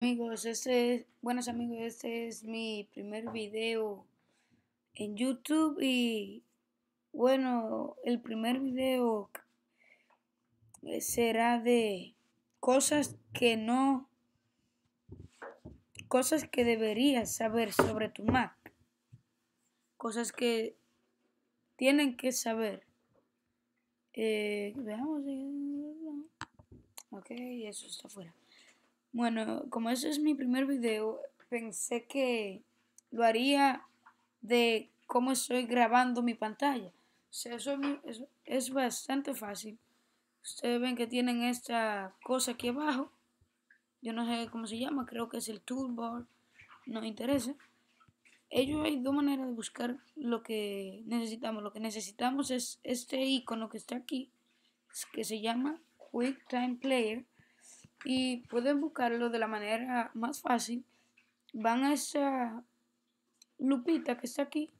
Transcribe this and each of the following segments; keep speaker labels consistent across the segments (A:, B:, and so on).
A: Amigos, este es, buenos amigos, este es mi primer video en YouTube y bueno, el primer video eh, será de cosas que no, cosas que deberías saber sobre tu Mac, cosas que tienen que saber. Eh, veamos, eh, ok, eso está fuera. Bueno, como ese es mi primer video, pensé que lo haría de cómo estoy grabando mi pantalla. O eso es, bastante fácil. Ustedes ven que tienen esta cosa aquí abajo. Yo no sé cómo se llama, creo que es el toolbar. No interesa. Ellos hay dos maneras de buscar lo que necesitamos. Lo que necesitamos es este icono que está aquí, que se llama Quick Time Player y pueden buscarlo de la manera más fácil. Van a esa lupita que está aquí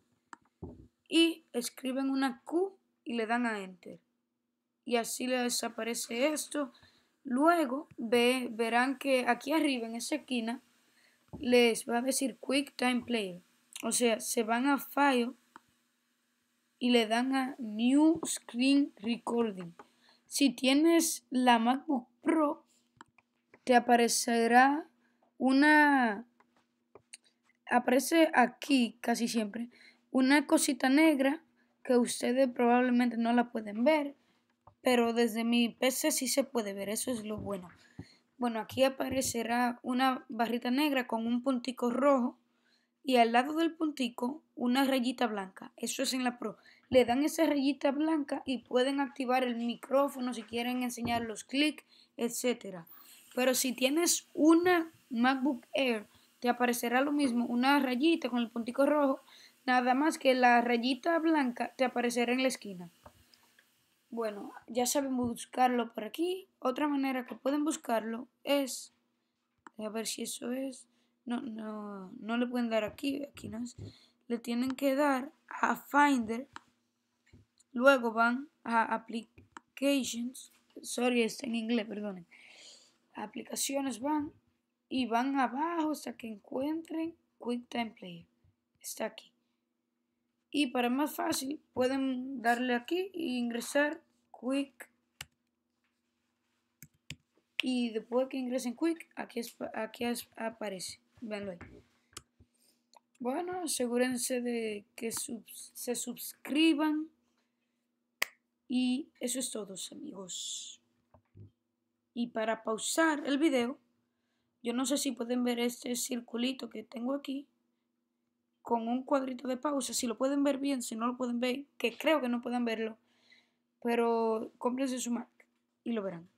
A: y escriben una Q y le dan a Enter. Y así les aparece esto. Luego ve, verán que aquí arriba en esa esquina les va a decir Quick Time Player. O sea, se van a File y le dan a New Screen Recording. Si tienes la MacBook Pro, aparecerá una... Aparece aquí casi siempre una cosita negra que ustedes probablemente no la pueden ver, pero desde mi PC sí se puede ver, eso es lo bueno. Bueno, aquí aparecerá una barrita negra con un puntico rojo y al lado del puntico una rayita blanca. Eso es en la Pro. Le dan esa rayita blanca y pueden activar el micrófono si quieren enseñar los clics, etcétera. Pero si tienes una MacBook Air, te aparecerá lo mismo, una rayita con el puntico rojo, nada más que la rayita blanca te aparecerá en la esquina. Bueno, ya saben buscarlo por aquí. Otra manera que pueden buscarlo es, a ver si eso es, no, no, no le pueden dar aquí, aquí no le tienen que dar a Finder, luego van a Applications, sorry, está en inglés, perdonen aplicaciones van y van abajo hasta que encuentren QuickTime Player. Está aquí. Y para más fácil, pueden darle aquí e ingresar Quick. Y después que ingresen Quick, aquí, es, aquí aparece. ahí. Bueno, asegúrense de que se suscriban. Y eso es todo, amigos. Y para pausar el video, yo no sé si pueden ver este circulito que tengo aquí con un cuadrito de pausa. Si lo pueden ver bien, si no lo pueden ver, que creo que no pueden verlo, pero cómprense su Mac y lo verán.